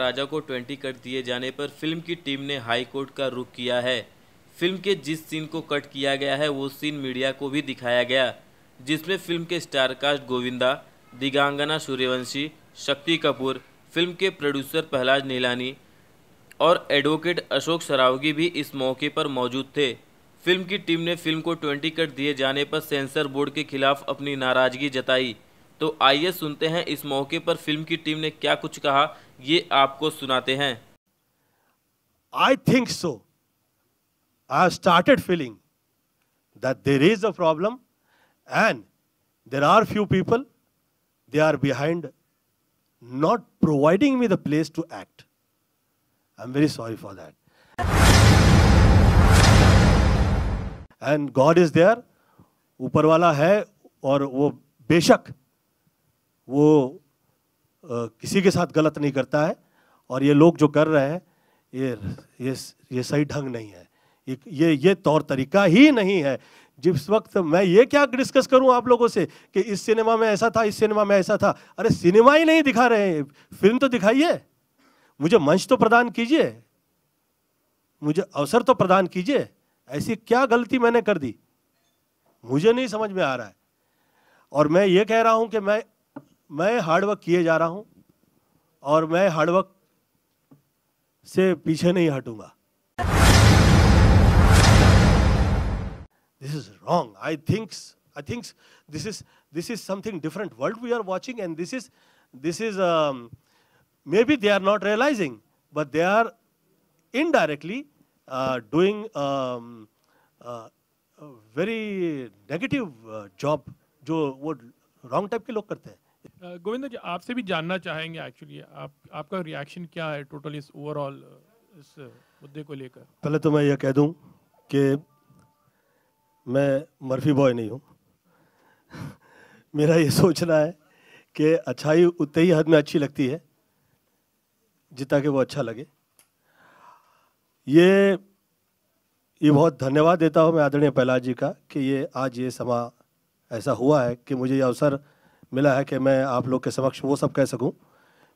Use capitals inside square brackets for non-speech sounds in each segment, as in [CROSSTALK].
राजा को twenty cut दिए जाने पर फिल्म की टीम ने हाई कोर्ट का रुख किया है फिल्म के जिस सीन को कट किया गया है वो सीन मीडिया को भी दिखाया गया जिसमें फिल्म के स्टारकास्ट गोविंदा दिगांगना सूर्यवंशी शक्ति कपूर फिल्म के प्रोड्यूसर पहलाज नीलानी और एडवोकेट अशोक सरावगी भी इस मौके पर मौजूद थे फिल्म की टीम ने फिल्म को ट्वेंटी कट दिए जाने पर सेंसर बोर्ड के खिलाफ अपनी नाराजगी जताई तो आइए सुनते हैं इस मौके पर फिल्म की टीम ने क्या कुछ कहा ये आपको सुनाते हैं I think so I started feeling that there is a problem and there are few people they are behind not providing me the place to act I am very sorry for that and God is there ऊपर वाला है और वो बेशक वो किसी के साथ गलत नहीं करता है और ये लोग जो कर रहे हैं ये ये ये सही ढंग नहीं है ये ये ये तौर तरीका ही नहीं है जिस वक्त मैं ये क्या डिस्कस करूं आप लोगों से कि इस सिनेमा में ऐसा था इस सिनेमा में ऐसा था अरे सिनेमा ही नहीं दिखा रहे हैं फिल्म तो दिखाइए मुझे मंच तो प्रदान कीजिए मुझे अवसर तो प्रदान कीजिए ऐसी क्या गलती मैंने कर दी मुझे नहीं समझ में आ रहा है और मैं ये कह रहा हूं कि मैं मैं हार्डवर्क किए जा रहा हूं और मैं हार्डवर्क से पीछे नहीं हटूंगा this is wrong I think I think this is this is something different world we are watching and this is this is maybe they are not realising but they are indirectly doing very negative job जो वो wrong type के लोग करते हैं गोविंद जी आपसे भी जानना चाहेंगे एक्चुअली आप आपका रिएक्शन क्या है टोटल इस ओवरऑल इस मुद्दे को लेकर पहले तो मैं यह कह दूं कि मैं मर्फी बॉय नहीं हूं [LAUGHS] मेरा ये सोचना है कि अच्छाई उतनी ही हद में अच्छी लगती है जितना कि वो अच्छा लगे ये ये बहुत धन्यवाद देता हूँ मैं आदरणीय पहलाद जी का कि ये आज ये समा ऐसा हुआ है कि मुझे ये अवसर मिला है कि मैं आप लोग के समक्ष वो सब कह सकूं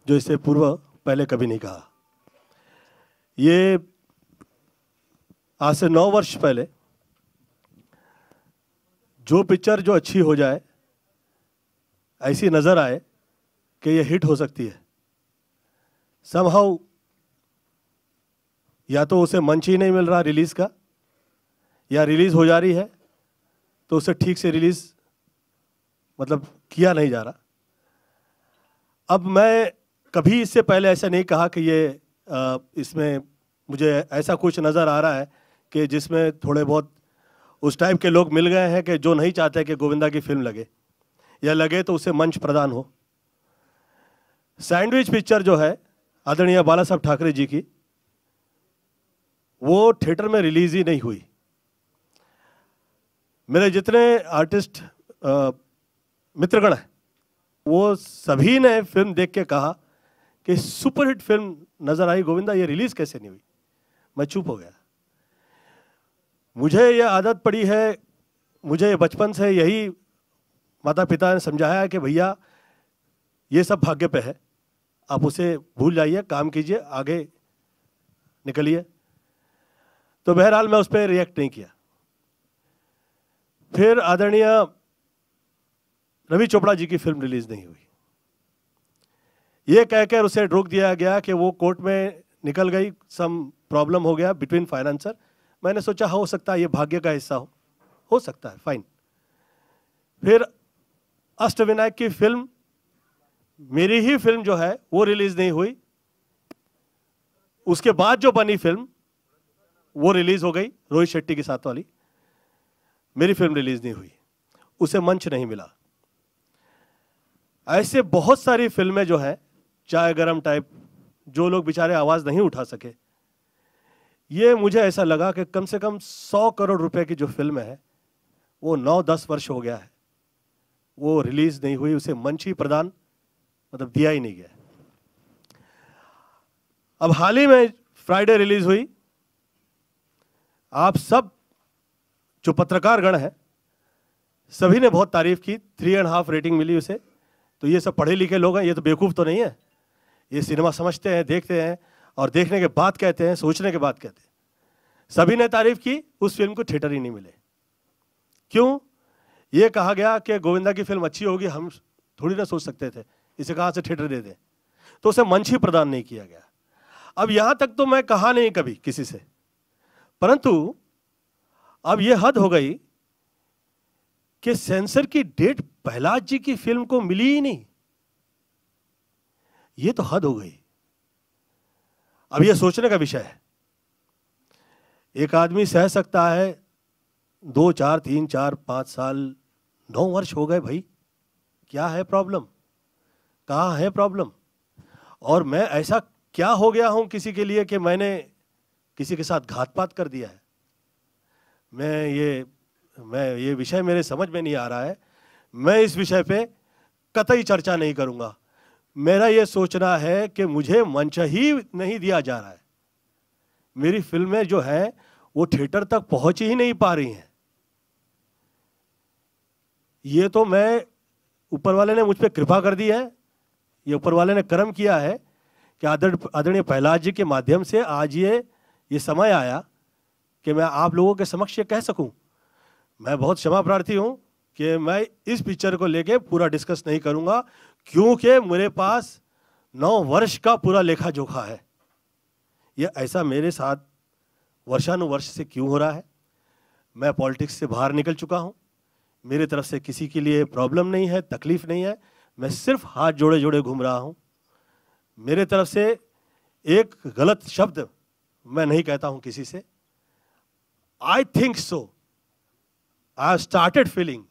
जो इससे पूर्व पहले कभी नहीं कहा ये आज से नौ वर्ष पहले जो पिक्चर जो अच्छी हो जाए ऐसी नज़र आए कि ये हिट हो सकती है समहाउ या तो उसे मंच ही नहीं मिल रहा रिलीज़ का या रिलीज़ हो जा रही है तो उसे ठीक से रिलीज़ मतलब किया नहीं जा रहा अब मैं कभी इससे पहले ऐसा नहीं कहा कि ये इसमें मुझे ऐसा कुछ नज़र आ रहा है कि जिसमें थोड़े बहुत उस टाइप के लोग मिल गए हैं कि जो नहीं चाहते कि गोविंदा की फिल्म लगे या लगे तो उसे मंच प्रदान हो सैंडविच पिक्चर जो है आदरणीय बाला साहब ठाकरे जी की वो थिएटर में रिलीज ही नहीं हुई मेरे जितने आर्टिस्ट मित्रगण है वो सभी ने फिल्म देख के कहा कि सुपरहिट फिल्म नज़र आई गोविंदा ये रिलीज़ कैसे नहीं हुई मैं चुप हो गया मुझे ये आदत पड़ी है मुझे बचपन से यही माता पिता ने समझाया कि भैया ये सब भाग्य पे है आप उसे भूल जाइए काम कीजिए आगे निकलिए तो बहरहाल मैं उस पर रिएक्ट नहीं किया फिर आदरणीय रवि चोपड़ा जी की फिल्म रिलीज नहीं हुई ये कहकर उसे रोक दिया गया कि वो कोर्ट में निकल गई सम प्रॉब्लम हो गया बिटवीन फाइनेंसर मैंने सोचा हो सकता है ये भाग्य का हिस्सा हो हो सकता है फाइन फिर अष्टविनायक की फिल्म मेरी ही फिल्म जो है वो रिलीज नहीं हुई उसके बाद जो बनी फिल्म वो रिलीज हो गई रोहित शेट्टी के साथ वाली मेरी फिल्म रिलीज नहीं हुई उसे मंच नहीं मिला ऐसे बहुत सारी फिल्में जो हैं चाय गरम टाइप जो लोग बेचारे आवाज़ नहीं उठा सके ये मुझे ऐसा लगा कि कम से कम सौ करोड़ रुपए की जो फिल्म है वो नौ दस वर्ष हो गया है वो रिलीज़ नहीं हुई उसे मंच ही प्रदान मतलब दिया ही नहीं गया अब हाल ही में फ्राइडे रिलीज़ हुई आप सब जो पत्रकारगण हैं सभी ने बहुत तारीफ की थ्री एंड हाफ रेटिंग मिली उसे तो ये सब पढ़े लिखे लोग हैं ये तो बेवकूफ़ तो नहीं है ये सिनेमा समझते हैं देखते हैं और देखने के बाद कहते हैं सोचने के बाद कहते हैं सभी ने तारीफ की उस फिल्म को थिएटर ही नहीं मिले क्यों ये कहा गया कि गोविंदा की फिल्म अच्छी होगी हम थोड़ी ना सोच सकते थे इसे कहाँ से थिएटर दे दें तो उसे मंच ही प्रदान नहीं किया गया अब यहाँ तक तो मैं कहा नहीं कभी किसी से परंतु अब यह हद हो गई कि सेंसर की डेट प्रहलाद जी की फिल्म को मिली ही नहीं ये तो हद हो गई अब यह सोचने का विषय है एक आदमी सह सकता है दो चार तीन चार पांच साल नौ वर्ष हो गए भाई क्या है प्रॉब्लम कहा है प्रॉब्लम और मैं ऐसा क्या हो गया हूं किसी के लिए कि मैंने किसी के साथ घातपात कर दिया है मैं ये मैं ये विषय मेरे समझ में नहीं आ रहा है मैं इस विषय पे कतई चर्चा नहीं करूंगा मेरा ये सोचना है कि मुझे मंच ही नहीं दिया जा रहा है मेरी फिल्में जो हैं वो थिएटर तक पहुंच ही नहीं पा रही हैं ये तो मैं ऊपर वाले ने मुझ पर कृपा कर दी है ये ऊपर वाले ने कर्म किया है कि आदरणीय प्रहलाद जी के माध्यम से आज ये ये समय आया कि मैं आप लोगों के समक्ष ये कह सकूं मैं बहुत क्षमा प्रार्थी हूं कि मैं इस पिक्चर को लेके पूरा डिस्कस नहीं करूंगा क्योंकि मेरे पास नौ वर्ष का पूरा लेखा जोखा है यह ऐसा मेरे साथ वर्षानुवर्ष से क्यों हो रहा है मैं पॉलिटिक्स से बाहर निकल चुका हूं मेरी तरफ से किसी के लिए प्रॉब्लम नहीं है तकलीफ़ नहीं है मैं सिर्फ हाथ जोड़े जोड़े घूम रहा हूं मेरे तरफ से एक गलत शब्द मैं नहीं कहता हूं किसी से I think so I started feeling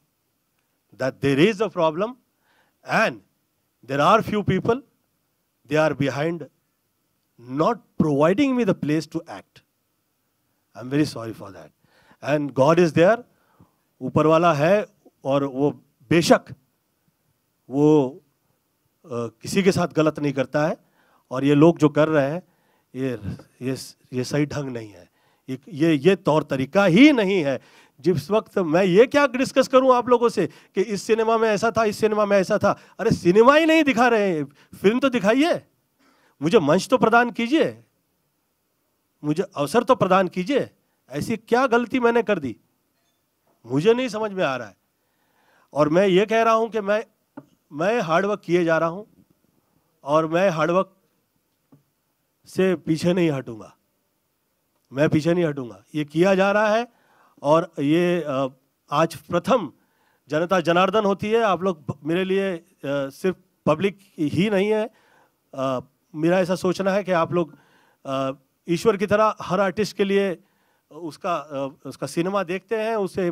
that there is a problem and there are few people, they are behind not providing me the place to act. I'm very sorry for that. And God is there, upar wala hai aur wo beshak wo kisi ke sath galat nahi karta hai aur ye log jo kar rahe hain ye ye ye sahi dhang nahi hai ye ye taur tarika hi nahi hai जिस वक्त मैं ये क्या discuss करूं आप लोगों से कि इस सिनेमा में ऐसा था इस सिनेमा में ऐसा था अरे सिनेमा ही नहीं दिखा रहे हैं फिल्म तो दिखाइए मुझे मंच तो प्रदान कीजिए मुझे अवसर तो प्रदान कीजिए ऐसी क्या गलती मैंने कर दी मुझे नहीं समझ में आ रहा है और मैं ये कह रहा हूं कि मैं मैं हार्डवर्क किए जा रहा हूं और मैं हार्डवर्क से पीछे नहीं हटूंगा मैं पीछे नहीं हटूंगा ये किया जा रहा है और ये आज प्रथम जनता जनार्दन होती है आप लोग मेरे लिए सिर्फ पब्लिक ही नहीं है मेरा ऐसा सोचना है कि आप लोग ईश्वर की तरह हर आर्टिस्ट के लिए उसका उसका सिनेमा देखते हैं उसे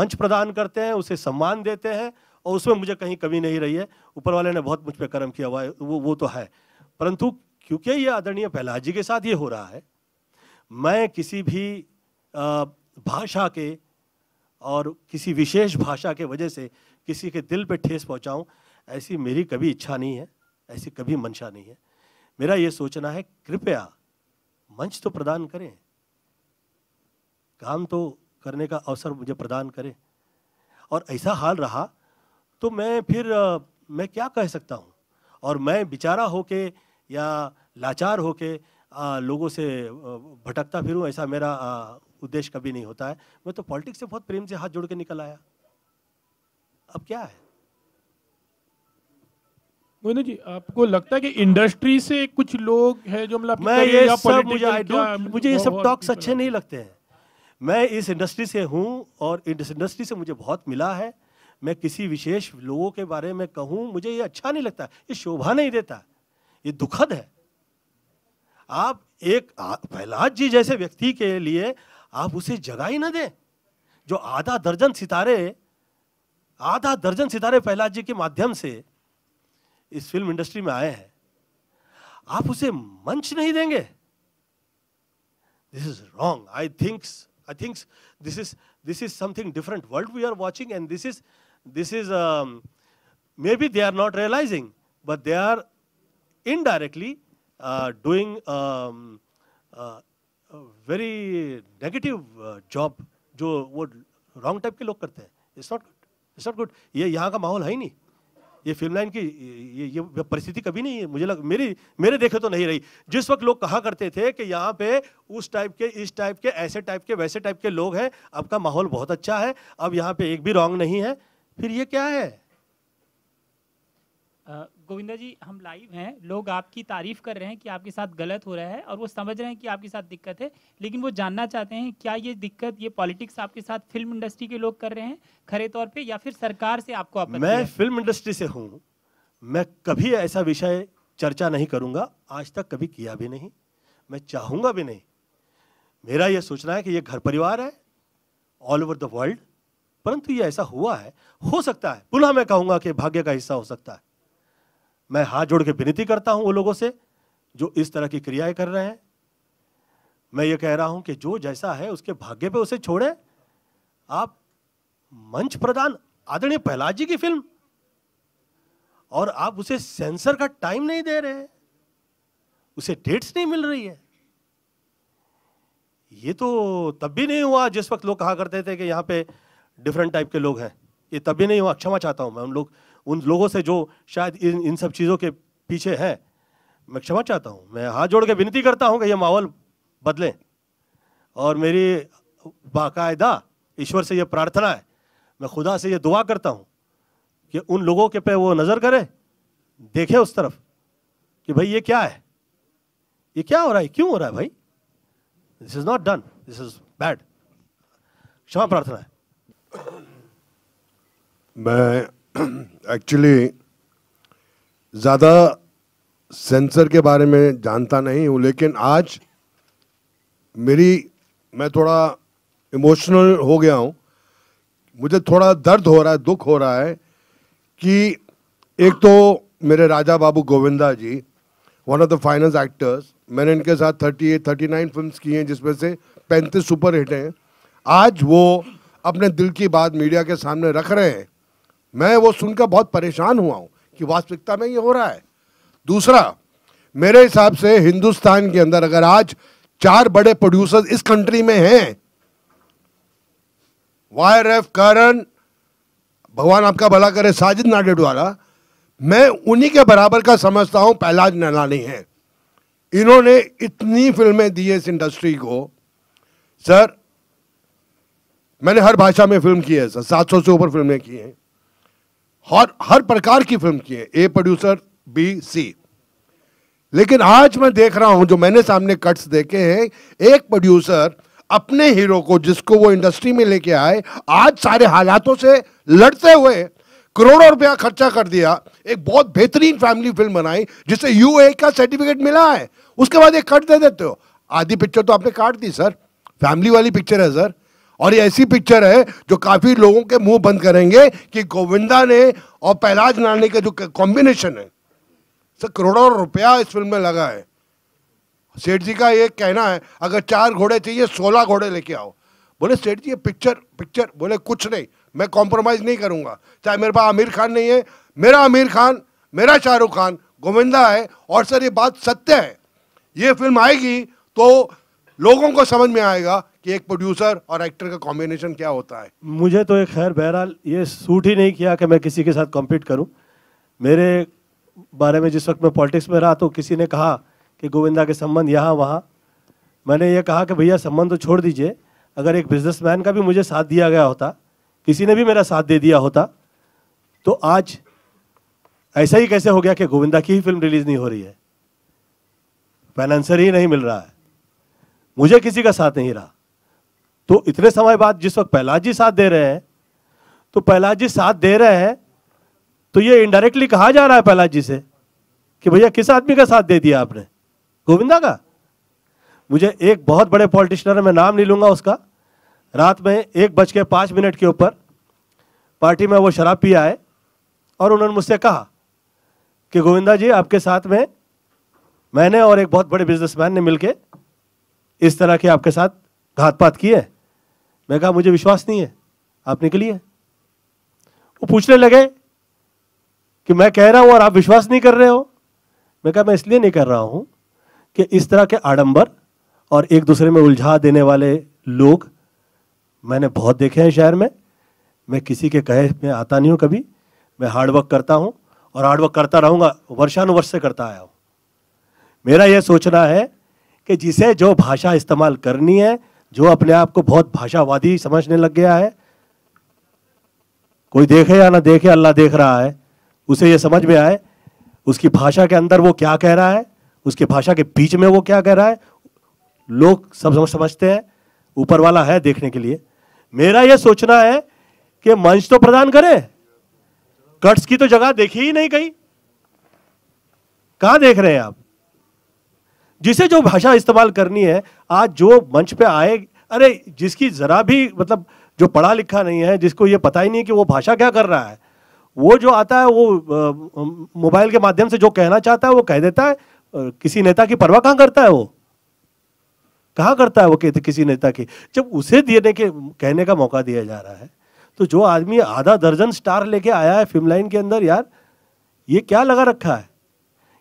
मंच प्रदान करते हैं उसे सम्मान देते हैं और उसमें मुझे कहीं कमी नहीं रही है ऊपर वाले ने बहुत मुझ पर कर्म किया हुआ है वो वो तो है परंतु क्योंकि ये आदरणीय प्रहलाद जी के साथ ये हो रहा है मैं किसी भी आ, भाषा के और किसी विशेष भाषा के वजह से किसी के दिल पे ठेस पहुंचाऊं ऐसी मेरी कभी इच्छा नहीं है ऐसी कभी मंशा नहीं है मेरा ये सोचना है कृपया मंच तो प्रदान करें काम तो करने का अवसर मुझे प्रदान करें और ऐसा हाल रहा तो मैं फिर मैं क्या कह सकता हूँ और मैं बेचारा होके या लाचार होके आ, लोगों से भटकता फिरूँ ऐसा मेरा आ, उद्देश्य कभी नहीं होता है मैं तो पॉलिटिक्स से बहुत प्रेम से हाथ जोड़ के निकल आया अब क्या है मोहिंदर जी आपको लगता है कि इंडस्ट्री से कुछ लोग हैं जो मतलब मैं ये सब मुझे मुझे ये सब टॉक्स अच्छे नहीं लगते हैं मैं इस इंडस्ट्री से हूँ और इस इंडस्ट्री से मुझे बहुत मिला है मैं किसी विशेष लोगों के बारे में कहूँ मुझे ये अच्छा नहीं लगता ये शोभा नहीं देता ये दुखद है आप एक प्रहलाद जी जैसे व्यक्ति के लिए आप उसे जगह ही ना दें जो आधा दर्जन सितारे आधा दर्जन सितारे प्रहलाद जी के माध्यम से इस फिल्म इंडस्ट्री में आए हैं आप उसे मंच नहीं देंगे this is wrong I think I think this is this is something different world we are watching and this is this is maybe they are not realising but they are indirectly doing very negative job जो वो wrong type के लोग करते हैं it's not good it's not good ये यहाँ का माहौल है ही नहीं ये फिल्म लाइन की ये ये परिस्थिति कभी नहीं है मुझे लग मेरी मेरे देखे तो नहीं रही जिस वक्त लोग कहा करते थे कि यहाँ पे उस टाइप के इस टाइप के ऐसे टाइप के वैसे टाइप के लोग हैं आपका माहौल बहुत अच्छा है अब यहाँ पे एक भी रॉन्ग नहीं है फिर ये क्या है गोविंदा जी हम लाइव हैं लोग आपकी तारीफ कर रहे हैं कि आपके साथ गलत हो रहा है और वो समझ रहे हैं कि आपके साथ दिक्कत है लेकिन वो जानना चाहते हैं क्या ये दिक्कत ये पॉलिटिक्स आपके साथ फिल्म इंडस्ट्री के लोग कर रहे हैं खरे तौर पे या फिर सरकार से आपको आप मैं फिल्म इंडस्ट्री से हूँ मैं कभी ऐसा विषय चर्चा नहीं करूँगा आज तक कभी किया भी नहीं मैं चाहूँगा भी नहीं मेरा यह सोचना है कि ये घर परिवार है ऑल ओवर द वर्ल्ड परंतु ये ऐसा हुआ है हो सकता है पुनः मैं कहूँगा कि भाग्य का हिस्सा हो सकता है मैं हाथ जोड़ के विनती करता हूं वो लोगों से जो इस तरह की क्रियाएं कर रहे हैं मैं ये कह रहा हूं कि जो जैसा है उसके भाग्य पे उसे छोड़े आप मंच प्रदान आदरणीय प्रहलाद जी की फिल्म और आप उसे सेंसर का टाइम नहीं दे रहे उसे डेट्स नहीं मिल रही है ये तो तब भी नहीं हुआ जिस वक्त लोग कहा करते थे कि यहाँ पे डिफरेंट टाइप के लोग हैं ये तब भी नहीं हुआ क्षमा चाहता हूँ मैं उन लोग उन लोगों से जो शायद इन इन सब चीज़ों के पीछे है मैं क्षमा चाहता हूँ मैं हाथ जोड़ के विनती करता हूँ कि यह माहौल बदलें और मेरी बाकायदा ईश्वर से यह प्रार्थना है मैं खुदा से यह दुआ करता हूँ कि उन लोगों के पे वो नज़र करे देखे उस तरफ कि भाई ये क्या है ये क्या हो रहा है क्यों हो रहा है भाई this is not done this is bad क्षमा प्रार्थना है मैं एक्चुअली [CLEARS THROAT] ज़्यादा सेंसर के बारे में जानता नहीं हूँ लेकिन आज मेरी मैं थोड़ा इमोशनल हो गया हूँ मुझे थोड़ा दर्द हो रहा है दुख हो रहा है कि एक तो मेरे Raja Babu Govinda ji one of the finest actors मैंने इनके साथ thirty eight thirty nine film की हैं जिसमें से पैंतीस सुपर हिट हैं आज वो अपने दिल की बात मीडिया के सामने रख रहे हैं मैं वो सुनकर बहुत परेशान हुआ हूँ कि वास्तविकता में ये हो रहा है दूसरा मेरे हिसाब से हिंदुस्तान के अंदर अगर आज चार बड़े प्रोड्यूसर इस कंट्री में हैं वायर एफ करण भगवान आपका भला करे साजिद नाडेडवाला मैं उन्हीं के बराबर का समझता हूं पहलाज नैलानी है इन्होंने इतनी फिल्में दी है इस इंडस्ट्री को सर मैंने हर भाषा में फिल्म की है सर 700 से ऊपर फिल्में की हैं हर हर प्रकार की फिल्म की है ए प्रोड्यूसर बी सी लेकिन आज मैं देख रहा हूं जो मैंने सामने कट्स देखे हैं एक प्रोड्यूसर अपने हीरो को जिसको वो इंडस्ट्री में लेके आए आज सारे हालातों से लड़ते हुए करोड़ों रुपया खर्चा कर दिया एक बहुत बेहतरीन फैमिली फिल्म बनाई जिसे यूए का सर्टिफिकेट मिला है उसके बाद एक कट दे देते हो आधी पिक्चर तो आपने काट दी सर फैमिली वाली पिक्चर है सर और ये ऐसी पिक्चर है जो काफी लोगों के मुंह बंद करेंगे कि गोविंदा ने और पहलाज नानी का जो कॉम्बिनेशन है सर करोड़ों रुपया इस फिल्म में लगा है सेठ जी का ये कहना है अगर चार घोड़े चाहिए सोलह घोड़े लेके आओ बोले सेठ जी ये पिक्चर पिक्चर बोले कुछ नहीं मैं कॉम्प्रोमाइज़ नहीं करूंगा चाहे मेरे पास आमिर खान नहीं है मेरा आमिर खान मेरा शाहरुख खान गोविंदा है और सर ये बात सत्य है ये फिल्म आएगी तो लोगों को समझ में आएगा कि एक प्रोड्यूसर और एक्टर का कॉम्बिनेशन क्या होता है मुझे तो एक खैर बहरहाल ये सूट ही नहीं किया कि मैं किसी के साथ कॉम्पीट करूँ मेरे बारे में जिस वक्त मैं पॉलिटिक्स में रहा तो किसी ने कहा कि गोविंदा के संबंध यहाँ वहाँ मैंने ये कहा कि भैया संबंध तो छोड़ दीजिए अगर एक बिजनेसमैन का भी मुझे साथ दिया गया होता किसी ने भी मेरा साथ दे दिया होता तो आज ऐसा ही कैसे हो गया कि गोविंदा की ही फिल्म रिलीज नहीं हो रही है फाइनेंसर ही नहीं मिल रहा है मुझे किसी का साथ नहीं रहा तो इतने समय बाद जिस वक्त प्रहलाद जी साथ दे रहे हैं तो प्रहलाद जी साथ दे रहे हैं तो ये इनडायरेक्टली कहा जा रहा है प्रहलाद जी से कि भैया किस आदमी का साथ दे दिया आपने गोविंदा का मुझे एक बहुत बड़े पॉलिटिशनर है मैं नाम नहीं लूँगा उसका रात में एक बज के पाँच मिनट के ऊपर पार्टी में वो शराब पी आए और उन्होंने मुझसे कहा कि गोविंदा जी आपके साथ में मैंने और एक बहुत बड़े बिजनेसमैन ने मिलके इस तरह के आपके साथ घातपात किए मैं कहा मुझे विश्वास नहीं है आप निकलिए वो पूछने लगे कि मैं कह रहा हूं और आप विश्वास नहीं कर रहे हो मैं कहा मैं इसलिए नहीं कर रहा हूं कि इस तरह के आडंबर और एक दूसरे में उलझा देने वाले लोग मैंने बहुत देखे हैं शहर में मैं किसी के कहे में आता नहीं हूं कभी मैं हार्डवर्क करता हूं और हार्डवर्क करता रहूंगा वर्षानुवर्ष से करता आया हूं मेरा यह सोचना है कि जिसे जो भाषा इस्तेमाल करनी है जो अपने आप को बहुत भाषावादी समझने लग गया है कोई देखे या ना देखे अल्लाह देख रहा है उसे ये समझ में आए उसकी भाषा के अंदर वो क्या कह रहा है उसकी भाषा के बीच में वो क्या कह रहा है लोग सब समझते हैं ऊपर वाला है देखने के लिए मेरा ये सोचना है कि मंच तो प्रदान करे कट्स की तो जगह देखी ही नहीं कहीं कहां देख रहे हैं आप जिसे जो भाषा इस्तेमाल करनी है आज जो मंच पे आए अरे जिसकी ज़रा भी मतलब जो पढ़ा लिखा नहीं है जिसको ये पता ही नहीं कि वो भाषा क्या कर रहा है वो जो आता है वो मोबाइल के माध्यम से जो कहना चाहता है वो कह देता है किसी नेता की परवाह कहाँ करता है वो कहाँ करता है वो कहते किसी नेता की जब उसे देने के कहने का मौका दिया जा रहा है तो जो आदमी आधा दर्जन स्टार लेके आया है फिल्म लाइन के अंदर यार ये क्या लगा रखा है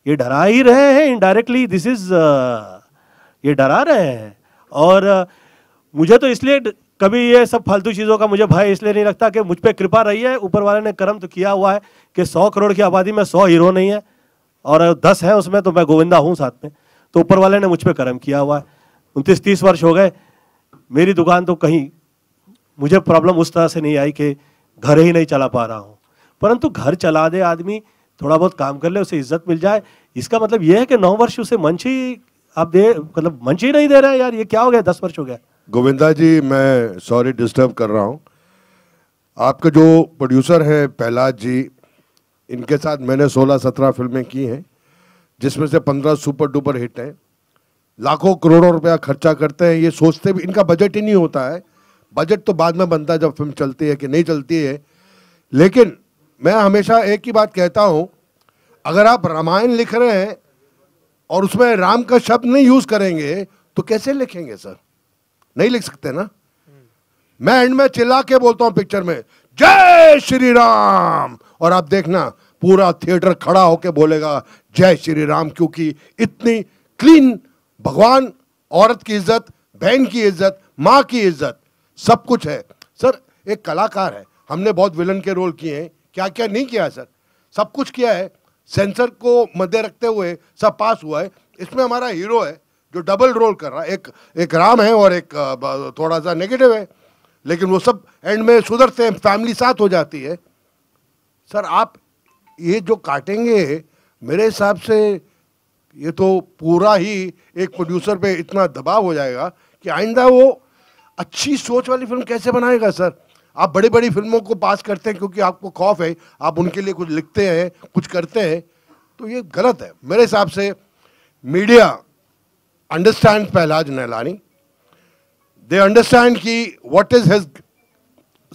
ये डरा ही रहे हैं इनडायरेक्टली दिस इज ये डरा रहे हैं और uh, मुझे तो इसलिए कभी ये सब फालतू चीज़ों का मुझे भाई इसलिए नहीं लगता कि मुझ पर कृपा रही है ऊपर वाले ने कर्म तो किया हुआ है कि सौ करोड़ की आबादी में सौ हीरो नहीं है और दस हैं उसमें तो मैं गोविंदा हूँ साथ में तो ऊपर वाले ने मुझ पर कर्म किया हुआ है उनतीस तीस वर्ष हो गए मेरी दुकान तो कहीं मुझे प्रॉब्लम उस तरह से नहीं आई कि घर ही नहीं चला पा रहा हूँ परंतु घर चला दे आदमी थोड़ा बहुत काम कर ले उसे इज्जत मिल जाए इसका मतलब यह है कि नौ वर्ष उसे मंच ही आप दे मतलब मंच ही नहीं दे रहे हैं यार ये क्या हो गया दस वर्ष हो गया गोविंदा जी मैं सॉरी डिस्टर्ब कर रहा हूँ आपके जो प्रोड्यूसर हैं प्रहलाद जी इनके साथ मैंने 16-17 फिल्में की हैं जिसमें से 15 सुपर डुपर हिट हैं लाखों करोड़ों रुपया खर्चा करते हैं ये सोचते भी इनका बजट ही नहीं होता है बजट तो बाद में बनता है जब फिल्म चलती है कि नहीं चलती है लेकिन मैं हमेशा एक ही बात कहता हूं अगर आप रामायण लिख रहे हैं और उसमें राम का शब्द नहीं यूज करेंगे तो कैसे लिखेंगे सर नहीं लिख सकते ना मैं एंड में चिल्ला के बोलता हूँ पिक्चर में जय श्री राम और आप देखना पूरा थिएटर खड़ा होके बोलेगा जय श्री राम क्योंकि इतनी क्लीन भगवान औरत की इज्जत बहन की इज्जत माँ की इज्जत सब कुछ है सर एक कलाकार है हमने बहुत विलन के रोल किए हैं क्या क्या नहीं किया है सर सब कुछ किया है सेंसर को मध्य रखते हुए सब पास हुआ है इसमें हमारा हीरो है जो डबल रोल कर रहा है एक एक राम है और एक थोड़ा सा नेगेटिव है लेकिन वो सब एंड में सुधरते हैं फैमिली साथ हो जाती है सर आप ये जो काटेंगे मेरे हिसाब से ये तो पूरा ही एक प्रोड्यूसर पे इतना दबाव हो जाएगा कि आइंदा वो अच्छी सोच वाली फिल्म कैसे बनाएगा सर आप बड़ी बड़ी फिल्मों को पास करते हैं क्योंकि आपको खौफ है आप उनके लिए कुछ लिखते हैं कुछ करते हैं तो ये गलत है मेरे हिसाब से media understand Pahlaj Nihalani they understand की what is his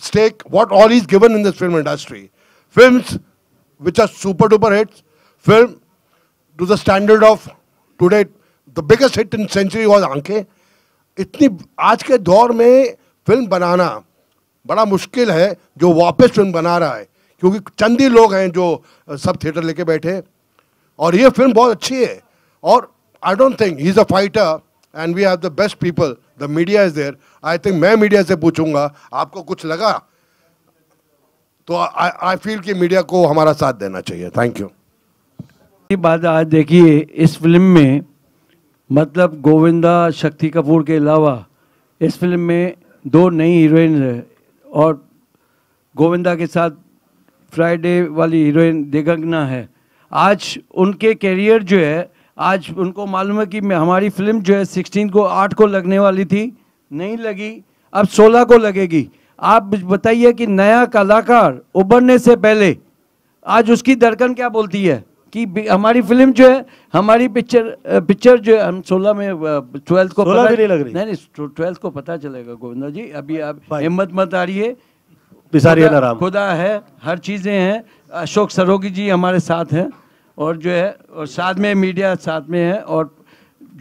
stake what all is given in this film industry film which are super duper hits film to the standard of today the biggest hit in century was Aankhen इतनी आज के दौर में film बनाना बड़ा मुश्किल है जो वापस फिल्म बना रहा है क्योंकि चंद ही लोग हैं जो सब थिएटर लेके बैठे और ये फिल्म बहुत अच्छी है और I don't think he is a fighter and we have the best people the media is there I think मैं मीडिया से पूछूंगा आपको कुछ लगा तो आई फील कि मीडिया को हमारा साथ देना चाहिए थैंक यू ये बात आज देखिए इस फिल्म में मतलब गोविंदा शक्ति कपूर के अलावा इस फिल्म में दो नई हीरोइन है और गोविंदा के साथ फ्राइडे वाली हीरोइन देगंगना है आज उनके कैरियर जो है आज उनको मालूम है कि हमारी फिल्म जो है सिक्सटीन को आठ को लगने वाली थी नहीं लगी अब सोलह को लगेगी आप बताइए कि नया कलाकार उभरने से पहले आज उसकी धड़कन क्या बोलती है कि हमारी फिल्म जो है हमारी पिक्चर पिक्चर जो है हम सोलह में ट्वेल्थ को पता, नहीं लग रही नहीं नहीं ट्वेल्थ को पता चलेगा गोविंदा जी अभी आप हिम्मत मत हारिए खुदा, खुदा है हर चीज़ें हैं अशोक सरोगी जी हमारे साथ हैं और जो है और साथ में मीडिया साथ में है और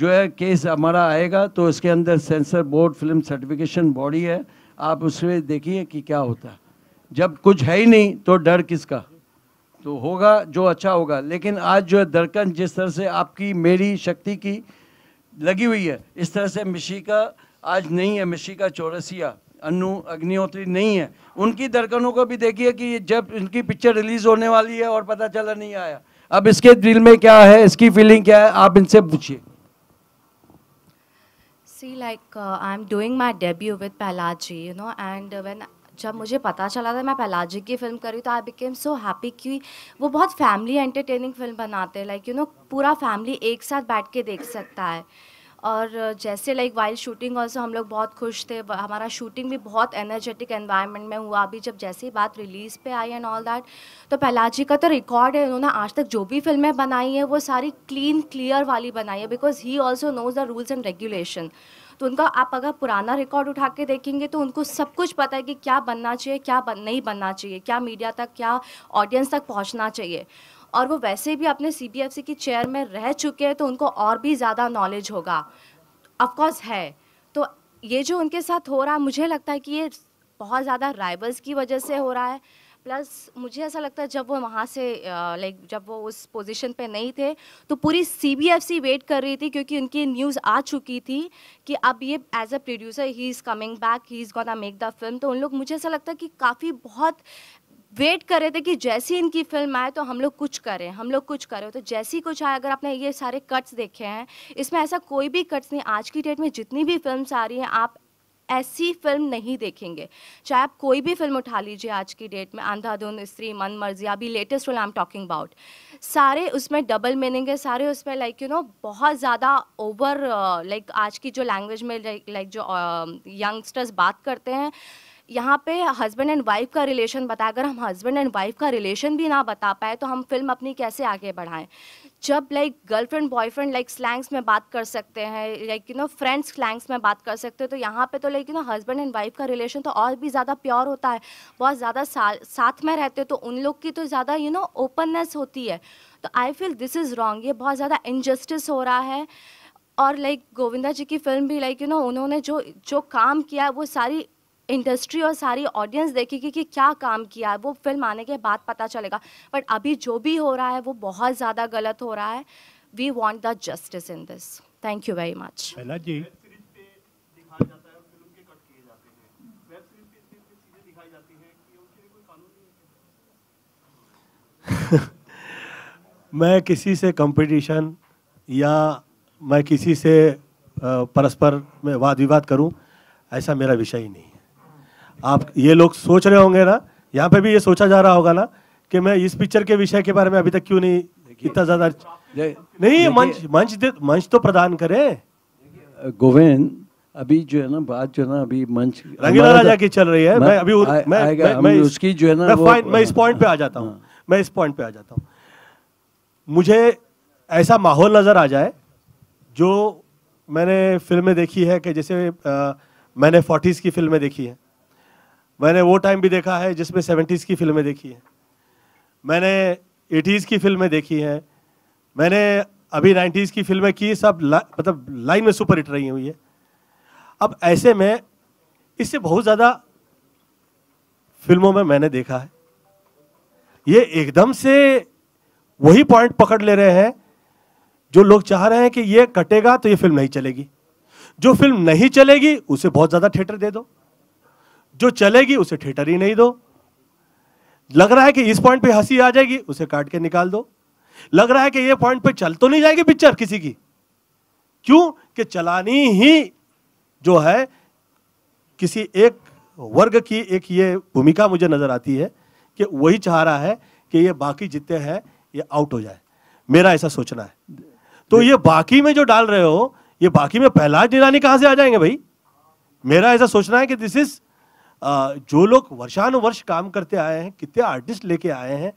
जो है केस हमारा आएगा तो इसके अंदर censor board film certification body है आप उसमें देखिए कि क्या होता है जब कुछ है ही नहीं तो डर किसका तो होगा जो अच्छा होगा लेकिन आज जो है धड़कन जिस तरह से आपकी मेरी शक्ति की लगी हुई है इस तरह से मिशिका आज नहीं है मिशिका चौरसिया अनु अग्निहोत्री नहीं है उनकी धड़कनों को भी देखिए कि जब इनकी पिक्चर रिलीज होने वाली है और पता चला नहीं आया अब इसके दिल में क्या है इसकी फीलिंग क्या है आप इनसे पूछिए See, like uh, I'm doing my debut with Palaji, you know, and uh, when जब अच्छा, मुझे पता चला था मैं पहलाजी की फिल्म करी तो आई बिकेम सो हैप्पी कि वो बहुत फैमिली एंटरटेनिंग फिल्म बनाते हैं लाइक यू नो पूरा फैमिली एक साथ बैठ के देख सकता है और जैसे लाइक वाइल्ड शूटिंग ऑल्सो हम लोग बहुत खुश थे हमारा शूटिंग भी बहुत एनर्जेटिक एनवायरनमेंट में हुआ अभी जब जैसे ही बात रिलीज़ पे आई एंड ऑल दैट तो पहलाजी का तो रिकॉर्ड है उन्होंने आज तक जो भी फिल्में बनाई हैं वो सारी क्लीन क्लियर वाली बनाई है because he also knows the rules and regulation तो उनका आप अगर पुराना रिकॉर्ड उठा के देखेंगे तो उनको सब कुछ पता है कि क्या बनना चाहिए क्या बन, नहीं बनना चाहिए क्या मीडिया तक क्या ऑडियंस तक पहुँचना चाहिए और वो वैसे भी अपने सी बी एफ सी की चेयर में रह चुके हैं तो उनको और भी ज़्यादा नॉलेज होगा ऑफकोर्स है तो ये जो उनके साथ हो रहा है मुझे लगता है कि ये बहुत ज़्यादा राइवल्स की वजह से हो रहा है प्लस मुझे ऐसा लगता है जब वो वहाँ से लाइक जब वो उस पोजीशन पे नहीं थे तो पूरी सीबीएफसी वेट कर रही थी क्योंकि उनकी न्यूज़ आ चुकी थी कि अब ये as a producer he is coming back he is gonna make the film तो उन लोग मुझे ऐसा लगता है कि काफ़ी बहुत वेट कर रहे थे कि जैसी इनकी फिल्म आए तो हम लोग कुछ करें हम लोग कुछ करें तो जैसी कुछ आए अगर आपने ये सारे कट्स देखे हैं इसमें ऐसा कोई भी कट्स नहीं आज की डेट में जितनी भी फिल्म्स आ रही हैं आप ऐसी फिल्म नहीं देखेंगे चाहे आप कोई भी फिल्म उठा लीजिए आज की डेट में अंधाधुन स्त्री मन मर्जी अभी latest film I am talking about सारे उसमें डबल मीनिंग है सारे उसमें लाइक यू नो बहुत ज़्यादा ओवर लाइक uh, आज की जो लैंग्वेज में लाइक जो यंगस्टर्स uh, बात करते हैं यहाँ पे हस्बैंड एंड वाइफ का रिलेशन अगर हम हस्बैंड एंड वाइफ का रिलेशन भी ना बता पाए तो हम फिल्म अपनी कैसे आगे बढ़ाएं जब like girlfriend boyfriend like slangs में बात कर सकते हैं like you know friends slangs में बात कर सकते हैं तो यहाँ पे तो like you know husband and wife का रिलेशन तो और भी ज़्यादा प्योर होता है बहुत ज़्यादा साथ में रहते हो तो उन लोग की तो ज़्यादा यू नो ओपननेस होती है तो I feel this is wrong ये बहुत ज़्यादा इनजस्टिस हो रहा है और लाइक गोविंदा जी की फिल्म भी लाइक यू नो उन्होंने जो जो काम किया वो सारी इंडस्ट्री और सारी ऑडियंस देखेगी कि क्या काम किया है वो फिल्म आने के बाद पता चलेगा बट अभी जो भी हो रहा है वो बहुत ज़्यादा गलत हो रहा है we want the justice in this thank you very much मैं किसी से कंपटीशन या मैं किसी से परस्पर में वाद विवाद करूं ऐसा मेरा विषय ही नहीं आप ये लोग सोच रहे होंगे ना यहाँ पे भी ये सोचा जा रहा होगा ना कि मैं इस पिक्चर के विषय के बारे में अभी तक क्यों नहीं इतना ज्यादा नहीं मंच मंच मंच तो प्रदान करे गोविंद अभी जो है ना बात जो है ना अभी मंच रंगीला राजा तो की चल रही है मैं अभी आ, मैं, आ, मैं, मैं उसकी जो है ना मैं, मैं इस पॉइंट पे आ जाता हूँ हाँ। मैं इस पॉइंट पे आ जाता हूँ मुझे ऐसा माहौल नज़र आ जाए जो मैंने फिल्में देखी है कि जैसे आ, मैंने फोर्टीज़ की फिल्में देखी है मैंने वो टाइम भी देखा है जिसमें सेवेंटीज़ की फिल्में देखी हैं मैंने एटीज़ की फिल्में देखी हैं मैंने अभी नाइन्टीज़ की फिल्में की सब ला, मतलब लाइन में सुपर हिट रही हुई है अब ऐसे में इससे बहुत ज़्यादा फिल्मों में मैंने देखा है ये एकदम से वही पॉइंट पकड़ ले रहे हैं जो लोग चाह रहे हैं कि ये कटेगा तो ये फिल्म नहीं चलेगी जो फिल्म नहीं चलेगी उसे बहुत ज़्यादा थिएटर दे दो जो चलेगी उसे थिएटर ही नहीं दो लग रहा है कि इस पॉइंट पे हंसी आ जाएगी उसे काट के निकाल दो लग रहा है कि ये पॉइंट पे चल तो नहीं जाएगी पिक्चर किसी की क्यों कि चलानी ही जो है किसी एक वर्ग की एक ये भूमिका मुझे नजर आती है कि वही चाह रहा है कि ये बाकी जितने हैं ये आउट हो जाए मेरा ऐसा सोचना है तो ये बाकी में जो डाल रहे हो ये बाकी में पहलाज निरानी कहां से आ जाएंगे भाई मेरा ऐसा सोचना है कि दिस इज जो लोग वर्षानुवर्ष काम करते आए हैं कितने आर्टिस्ट लेके आए हैं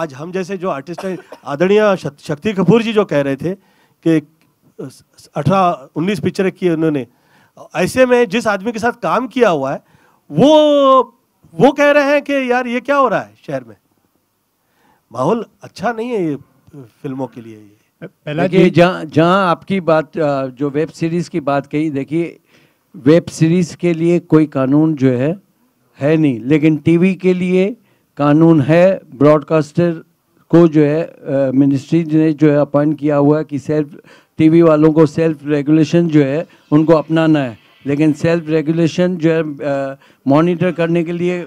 आज हम जैसे जो आर्टिस्ट हैं आदरणीय शक्ति कपूर जी जो कह रहे थे कि अठारह उन्नीस पिक्चरें की उन्होंने ऐसे में जिस आदमी के साथ काम किया हुआ है वो वो कह रहे हैं कि यार ये क्या हो रहा है शहर में माहौल अच्छा नहीं है ये फिल्मों के लिए ये पहला कि जहाँ जहाँ आपकी बात जो वेब सीरीज़ की बात कही देखिए वेब सीरीज़ के लिए कोई कानून जो है है नहीं लेकिन टीवी के लिए कानून है ब्रॉडकास्टर को जो है मिनिस्ट्री ने जो है अपॉइंट किया हुआ है कि सेल्फ टीवी वालों को सेल्फ रेगुलेशन जो है उनको अपनाना है लेकिन सेल्फ रेगुलेशन जो है मॉनिटर करने के लिए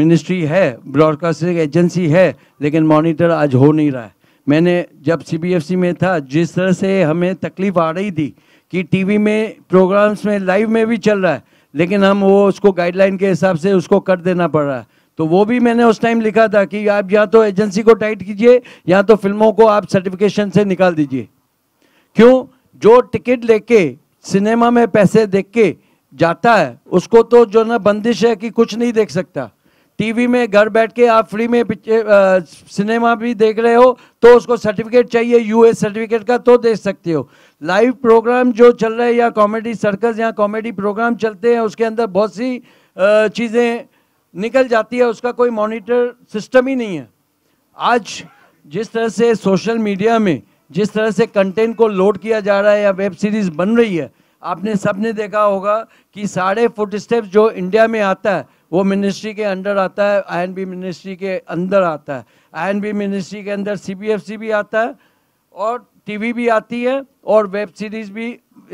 मिनिस्ट्री है ब्रॉडकास्टिंग एजेंसी है लेकिन मॉनिटर आज हो नहीं रहा है मैंने जब सीबीएफसी में था जिस तरह से हमें तकलीफ आ रही थी कि टीवी में प्रोग्राम्स में लाइव में भी चल रहा है लेकिन हम वो उसको गाइडलाइन के हिसाब से उसको कर देना पड़ रहा है तो वो भी मैंने उस टाइम लिखा था कि आप या तो एजेंसी को टाइट कीजिए या तो फिल्मों को आप सर्टिफिकेशन से निकाल दीजिए क्यों जो टिकट लेके सिनेमा में पैसे देख के जाता है उसको तो जो ना बंदिश है कि कुछ नहीं देख सकता टीवी में घर बैठ के आप फ्री में पिक्चर सिनेमा भी देख रहे हो तो उसको सर्टिफिकेट चाहिए यूएस सर्टिफिकेट का तो देख सकते हो लाइव प्रोग्राम जो चल रहे हैं या कॉमेडी सर्कस या कॉमेडी प्रोग्राम चलते हैं उसके अंदर बहुत सी चीज़ें निकल जाती है उसका कोई मॉनिटर सिस्टम ही नहीं है आज जिस तरह से सोशल मीडिया में जिस तरह से कंटेंट को लोड किया जा रहा है या वेब सीरीज़ बन रही है आपने सबने देखा होगा कि सारे फुट स्टेप जो इंडिया में आता है वो मिनिस्ट्री के अंडर आता है आईएनबी मिनिस्ट्री के अंदर आता है आईएनबी मिनिस्ट्री के अंदर सीबीएफसी भी आता है और टीवी भी आती है और वेब सीरीज़ भी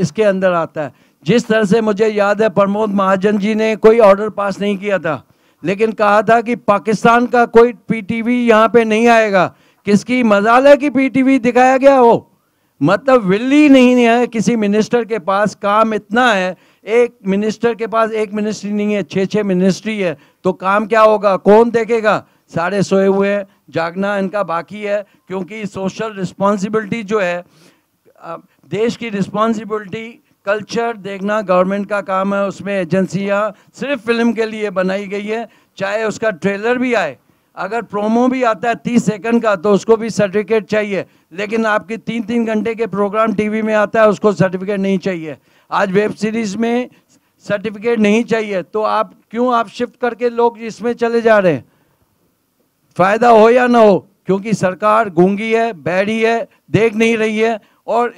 इसके अंदर आता है जिस तरह से मुझे याद है प्रमोद महाजन जी ने कोई ऑर्डर पास नहीं किया था लेकिन कहा था कि पाकिस्तान का कोई पी टी वी यहाँ पे नहीं आएगा किसकी मजाल है कि वी दिखाया गया हो मतलब विल्ली नहीं है किसी मिनिस्टर के पास काम इतना है एक मिनिस्टर के पास एक मिनिस्ट्री नहीं है छः छः मिनिस्ट्री है तो काम क्या होगा कौन देखेगा सारे सोए हुए हैं जागना इनका बाकी है क्योंकि सोशल रिस्पॉन्सिबिलिटी जो है देश की रिस्पॉन्सिबिलिटी कल्चर देखना गवर्नमेंट का काम है उसमें एजेंसियाँ सिर्फ फिल्म के लिए बनाई गई है चाहे उसका ट्रेलर भी आए अगर प्रोमो भी आता है तीस सेकंड का तो उसको भी सर्टिफिकेट चाहिए लेकिन आपकी तीन तीन घंटे के प्रोग्राम टीवी में आता है उसको सर्टिफिकेट नहीं चाहिए आज वेब सीरीज में सर्टिफिकेट नहीं चाहिए तो आप क्यों आप शिफ्ट करके लोग इसमें चले जा रहे हैं फायदा हो या ना हो क्योंकि सरकार गूंगी है बहरी है देख नहीं रही है और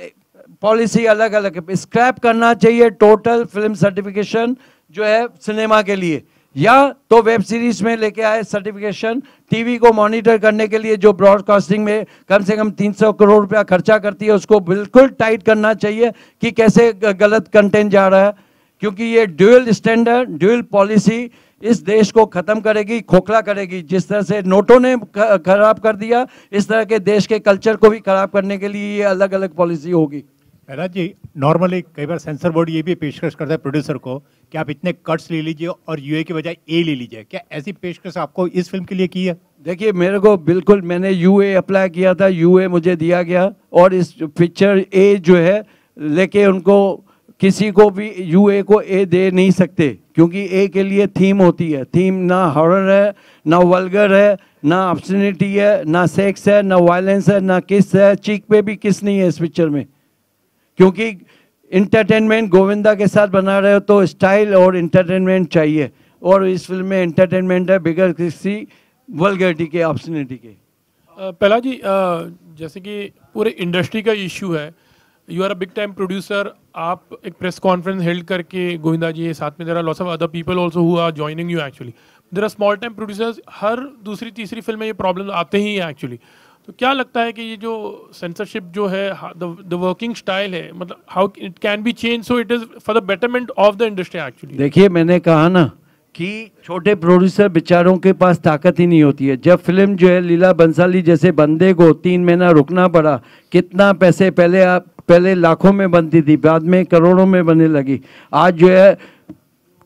पॉलिसी अलग अलग है स्क्रैप करना चाहिए टोटल फिल्म सर्टिफिकेशन जो है सिनेमा के लिए या तो वेब सीरीज में लेके आए सर्टिफिकेशन टीवी को मॉनिटर करने के लिए जो ब्रॉडकास्टिंग में कम से कम 300 करोड़ रुपया खर्चा करती है उसको बिल्कुल टाइट करना चाहिए कि कैसे गलत कंटेंट जा रहा है क्योंकि ये ड्यूअल स्टैंडर्ड ड्यूअल पॉलिसी इस देश को ख़त्म करेगी खोखला करेगी जिस तरह से नोटों ने खराब कर दिया इस तरह के देश के कल्चर को भी खराब करने के लिए ये अलग अलग पॉलिसी होगी जी नॉर्मली कई बार सेंसर बोर्ड ये भी पेशकश करता है प्रोड्यूसर को कि आप इतने कट्स ले लीजिए और यूए के बजाय ए ले लीजिए क्या ऐसी पेशकश आपको इस फिल्म के लिए की है देखिए मेरे को बिल्कुल मैंने यूए अप्लाई किया था यूए मुझे दिया गया और इस पिक्चर ए जो है लेके उनको किसी को भी यूए को ए दे नहीं सकते क्योंकि ए के लिए थीम होती है थीम ना हॉरर है ना वल्गर है ना ऑप्शनिटी है ना सेक्स है ना वायलेंस है ना किस है चीक पे भी किस नहीं है इस पिक्चर में क्योंकि इंटरटेनमेंट गोविंदा के साथ बना रहे हो तो स्टाइल और इंटरटेनमेंट चाहिए और इस फिल्म में इंटरटेनमेंट है बिगर किसी वलगरिटी के ऑप्शनिटी के पहला जी जैसे कि पूरे इंडस्ट्री का इशू है you are a big time producer आप एक प्रेस कॉन्फ्रेंस हेल्ड करके गोविंदा जी साथ में there are lots of other people also हुआ joining you actually there are small time producers हर दूसरी तीसरी फिल्म में ये प्रॉब्लम आते ही हैं एक्चुअली तो क्या लगता है कि ये जो सेंसरशिप जो है द वर्किंग स्टाइल है मतलब how it can be change so it is for the betterment of the industry actually देखिए मैंने कहा ना कि छोटे प्रोड्यूसर बेचारों के पास ताकत ही नहीं होती है जब फिल्म जो है लीला बंसाली जैसे बंदे को तीन महीना रुकना पड़ा कितना पैसे पहले आप पहले लाखों में बनती थी बाद में करोड़ों में बनने लगी आज जो है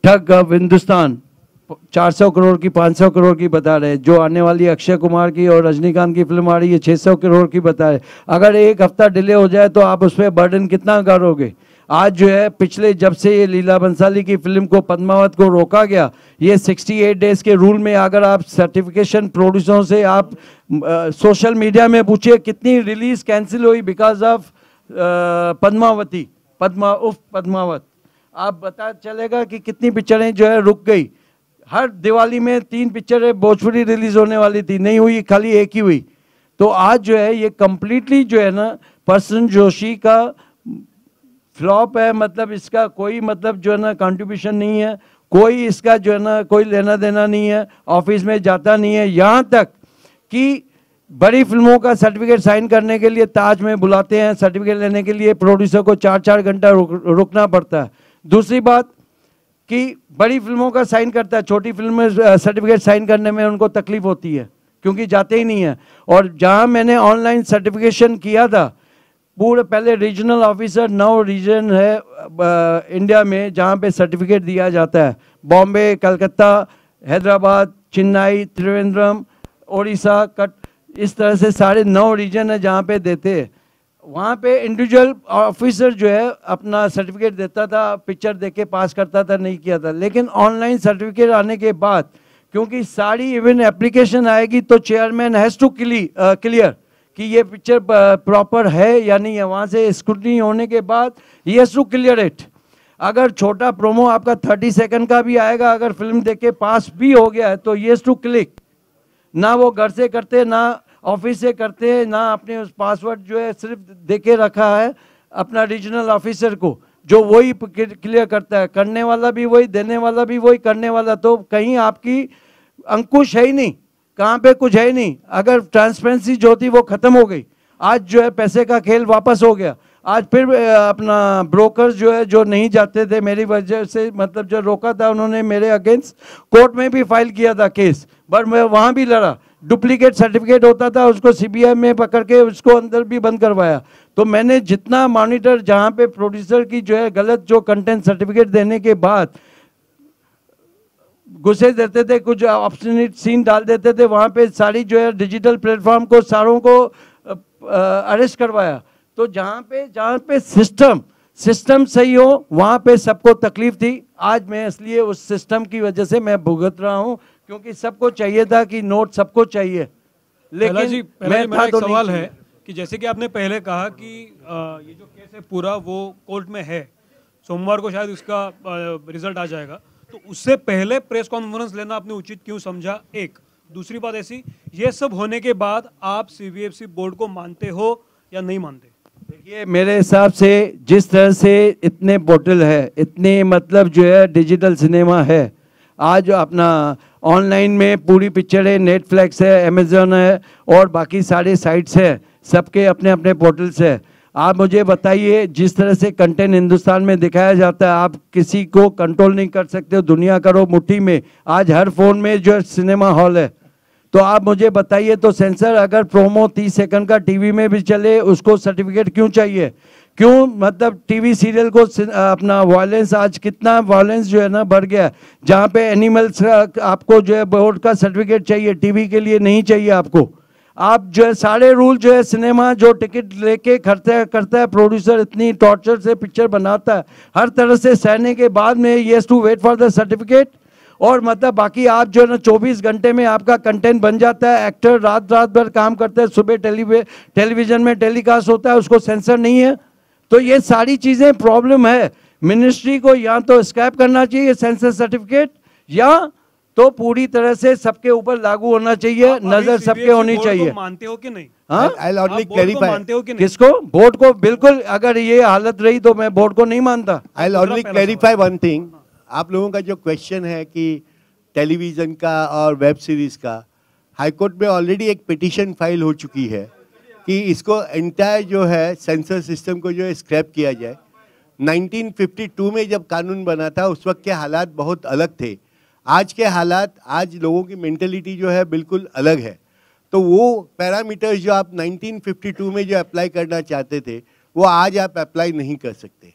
ठग हिंदुस्तान 400 करोड़ की 500 करोड़ की बता रहे हैं जो आने वाली अक्षय कुमार की और रजनीकांत की फिल्म आ रही है 600 करोड़ की बता रहे अगर एक हफ्ता डिले हो जाए तो आप उस पर बर्डन कितना करोगे आज जो है पिछले जब से ये लीला बंसाली की फिल्म को पद्मावत को रोका गया ये 68 डेज के रूल में अगर आप सर्टिफिकेशन प्रोड्यूसरों से आप सोशल मीडिया में पूछिए कितनी रिलीज कैंसिल हुई बिकॉज ऑफ पद्मावती पद्मा उफ पद्मावत आप बता चलेगा कि कितनी पिक्चरें जो है रुक गई हर दिवाली में तीन पिक्चरें भोजपुरी रिलीज होने वाली थी नहीं हुई खाली एक ही हुई तो आज जो है ये कम्प्लीटली जो है ना पर्सन जोशी का फ्लॉप है मतलब इसका कोई मतलब जो है ना कंट्रीब्यूशन नहीं है कोई इसका जो है ना कोई लेना देना नहीं है ऑफिस में जाता नहीं है यहाँ तक कि बड़ी फिल्मों का सर्टिफिकेट साइन करने के लिए ताज में बुलाते हैं सर्टिफिकेट लेने के लिए प्रोड्यूसर को चार चार घंटा रुक, रुकना पड़ता है दूसरी बात कि बड़ी फिल्मों का साइन करता है छोटी फिल्म में सर्टिफिकेट साइन करने में उनको तकलीफ होती है क्योंकि जाते ही नहीं है और जहाँ मैंने ऑनलाइन सर्टिफिकेशन किया था पूरे पहले रीजनल ऑफिसर नौ रीजन है इंडिया में जहाँ पे सर्टिफिकेट दिया जाता है बॉम्बे कलकत्ता हैदराबाद चेन्नई त्रिवेंद्रम उड़ीसा कट इस तरह से सारे नौ रीजन है जहाँ पे देते हैं वहाँ पे इंडिविजुअल ऑफिसर जो है अपना सर्टिफिकेट देता था पिक्चर देख के पास करता था नहीं किया था लेकिन ऑनलाइन सर्टिफिकेट आने के बाद क्योंकि सारी इवन एप्लीकेशन आएगी तो चेयरमैन हैज़ टू क्लियर कि ये पिक्चर प्रॉपर uh, है या नहीं है वहाँ से स्क्रूटनी होने के बाद ये हैज़ टू क्लियर इट अगर छोटा प्रोमो आपका थर्टी सेकेंड का भी आएगा अगर फिल्म देख के पास भी हो गया है तो ये टू क्लिक ना वो घर से करते ना ऑफिस से करते हैं ना आपने उस पासवर्ड जो है सिर्फ दे के रखा है अपना रीजनल ऑफिसर को जो वही क्लियर करता है करने वाला भी वही देने वाला भी वही करने वाला तो कहीं आपकी अंकुश है ही नहीं कहाँ पे कुछ है ही नहीं अगर ट्रांसपेरेंसी जो थी वो ख़त्म हो गई आज जो है पैसे का खेल वापस हो गया आज फिर अपना ब्रोकर जो है जो नहीं जाते थे मेरी वजह से मतलब जो रोका था उन्होंने मेरे अगेंस्ट कोर्ट में भी फाइल किया था केस बट मैं वहाँ भी लड़ा डुप्लीकेट सर्टिफिकेट होता था उसको सीबीआई में पकड़ के उसको अंदर भी बंद करवाया तो मैंने जितना मॉनिटर जहाँ पे प्रोड्यूसर की जो है गलत जो कंटेंट सर्टिफिकेट देने के बाद घुसे देते थे कुछ ऑप्शनिट सीन डाल देते थे वहाँ पे सारी जो है डिजिटल प्लेटफॉर्म को सारों को अरेस्ट करवाया तो जहाँ पे जहाँ पे सिस्टम सिस्टम सही हो वहाँ पे सबको तकलीफ थी आज मैं इसलिए उस सिस्टम की वजह से मैं भुगत रहा हूँ क्योंकि सबको चाहिए था कि नोट सबको चाहिए लेकिन पहला जी, पहला मैं था तो एक सवाल है कि जैसे कि आपने पहले कहा कि आ, ये जो केस है पूरा वो कोर्ट में है सोमवार को शायद उसका रिजल्ट आ जाएगा तो उससे पहले प्रेस कॉन्फ्रेंस लेना आपने उचित क्यों समझा एक दूसरी बात ऐसी ये सब होने के बाद आप सी बोर्ड को मानते हो या नहीं मानते देखिए मेरे हिसाब से जिस तरह से इतने पोर्टल है इतने मतलब जो है डिजिटल सिनेमा है आज अपना ऑनलाइन में पूरी पिक्चर है नेटफ्लिक्स है अमेजोन है और बाकी सारे साइट्स हैं सबके अपने अपने पोर्टल्स है आप मुझे बताइए जिस तरह से कंटेंट हिंदुस्तान में दिखाया जाता है आप किसी को कंट्रोल नहीं कर सकते हो दुनिया करो मुट्ठी में आज हर फोन में जो सिनेमा हॉल है तो आप मुझे बताइए तो सेंसर अगर प्रोमो 30 सेकंड का टीवी में भी चले उसको सर्टिफिकेट क्यों चाहिए क्यों मतलब टीवी सीरियल को अपना वायलेंस आज कितना वायलेंस जो है ना बढ़ गया जहाँ पे एनिमल्स का आपको जो है बोर्ड का सर्टिफिकेट चाहिए टीवी के लिए नहीं चाहिए आपको आप जो है सारे रूल जो है सिनेमा जो टिकट लेके खर्चा है करता है प्रोड्यूसर इतनी टॉर्चर से पिक्चर बनाता है हर तरह से सहने के बाद में ये to wait for the certificate और मतलब बाकी आप जो है ना चौबीस घंटे में आपका कंटेंट बन जाता है एक्टर रात रात भर काम करते हैं सुबह टेलीविजन में टेलीकास्ट होता है उसको सेंसर नहीं है तो ये सारी चीज़ें प्रॉब्लम है मिनिस्ट्री को या तो स्कैप करना चाहिए सेंसस सर्टिफिकेट या तो पूरी तरह से सबके ऊपर लागू होना चाहिए नजर सबके e होनी चाहिए मानते हो कि नहीं हाँ किसको बोर्ड को बिल्कुल अगर ये हालत रही तो मैं बोर्ड को नहीं मानता I lordly clarify one thing आप लोगों का जो क्वेश्चन है कि टेलीविजन का और वेब सीरीज का हाईकोर्ट में ऑलरेडी एक पिटिशन फाइल हो चुकी है कि इसको एंटायर जो है सेंसर सिस्टम को जो है स्क्रैप किया जाए 1952 में जब कानून बना था उस वक्त के हालात बहुत अलग थे आज के हालात आज लोगों की मैंटेलिटी जो है बिल्कुल अलग है तो वो पैरामीटर्स जो आप 1952 में जो अप्लाई करना चाहते थे वो आज आप अप्लाई नहीं कर सकते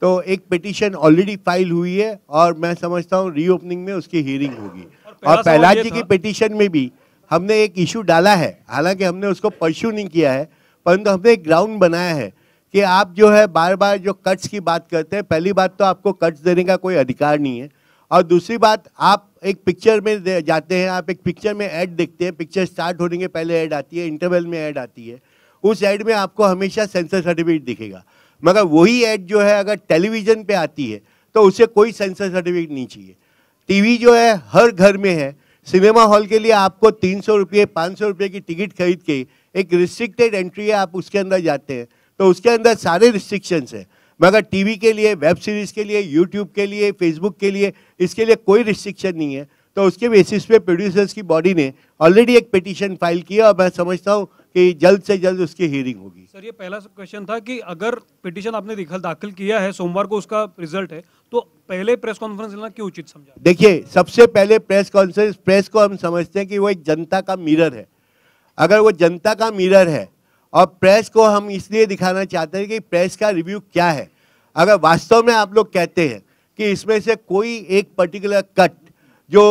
तो एक पिटिशन ऑलरेडी फाइल हुई है और मैं समझता हूँ रीओपनिंग में उसकी हियरिंग होगी और, पहला जी की पिटिशन में भी हमने एक इशू डाला है हालांकि हमने उसको परस्यू नहीं किया है परंतु हमने एक ग्राउंड बनाया है कि आप जो है बार बार जो कट्स की बात करते हैं पहली बात तो आपको कट्स देने का कोई अधिकार नहीं है और दूसरी बात आप एक पिक्चर में जाते हैं आप एक पिक्चर में ऐड देखते हैं पिक्चर स्टार्ट होने के पहले ऐड आती है इंटरवल में ऐड आती है उस ऐड में आपको हमेशा सेंसर सर्टिफिकेट दिखेगा मगर वही ऐड जो है अगर टेलीविज़न पे आती है तो उसे कोई सेंसर सर्टिफिकेट नहीं चाहिए टीवी जो है हर घर में है सिनेमा हॉल के लिए आपको तीन सौ रुपये पाँच सौ रुपये की टिकट खरीद के एक रिस्ट्रिक्टेड एंट्री है आप उसके अंदर जाते हैं तो उसके अंदर सारे रिस्ट्रिक्शंस हैं मगर टीवी के लिए वेब सीरीज़ के लिए यूट्यूब के लिए फेसबुक के लिए इसके लिए कोई रिस्ट्रिक्शन नहीं है तो उसके बेसिस पे प्रोड्यूसर्स की बॉडी ने ऑलरेडी एक पिटिशन फाइल किया और मैं समझता हूँ कि जल्द से जल्द उसकी हियरिंग होगी सर ये पहला क्वेश्चन था कि अगर पिटिशन आपने दिखल दाखिल किया है सोमवार को उसका रिजल्ट है तो पहले प्रेस कॉन्फ्रेंस लेना क्यों उचित समझा देखिए सबसे पहले प्रेस कॉन्फ्रेंस प्रेस को हम समझते हैं कि वो एक जनता का मिरर है अगर वो जनता का मिरर है और प्रेस को हम इसलिए दिखाना चाहते हैं कि प्रेस का रिव्यू क्या है अगर वास्तव में आप लोग कहते हैं कि इसमें से कोई एक पर्टिकुलर कट जो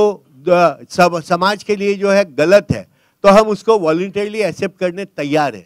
समाज के लिए जो है गलत है तो हम उसको वॉल्टरली एक्सेप्ट करने तैयार हैं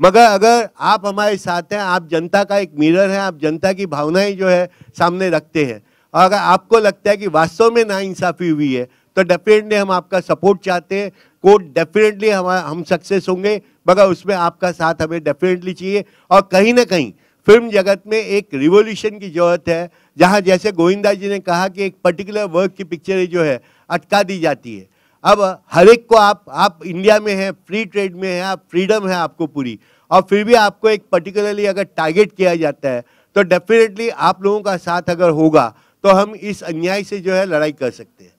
मगर अगर आप हमारे साथ हैं आप जनता का एक मिरर हैं आप जनता की भावनाएं जो है सामने रखते हैं और अगर आपको लगता है कि वास्तव में नाइंसाफ़ी हुई है तो डेफिनेटली हम आपका सपोर्ट चाहते हैं कोर्ट डेफिनेटली हम हम सक्सेस होंगे मगर उसमें आपका साथ हमें डेफिनेटली चाहिए और कहीं ना कहीं फिल्म जगत में एक रिवोल्यूशन की ज़रूरत है जहाँ जैसे गोविंदा जी ने कहा कि एक पर्टिकुलर वर्क की पिक्चरें जो है अटका दी जाती है अब हर एक को आप आप इंडिया में हैं फ्री ट्रेड में हैं आप फ्रीडम है आपको पूरी और फिर भी आपको एक पर्टिकुलरली अगर टारगेट किया जाता है तो डेफिनेटली आप लोगों का साथ अगर होगा तो हम इस अन्याय से जो है लड़ाई कर सकते हैं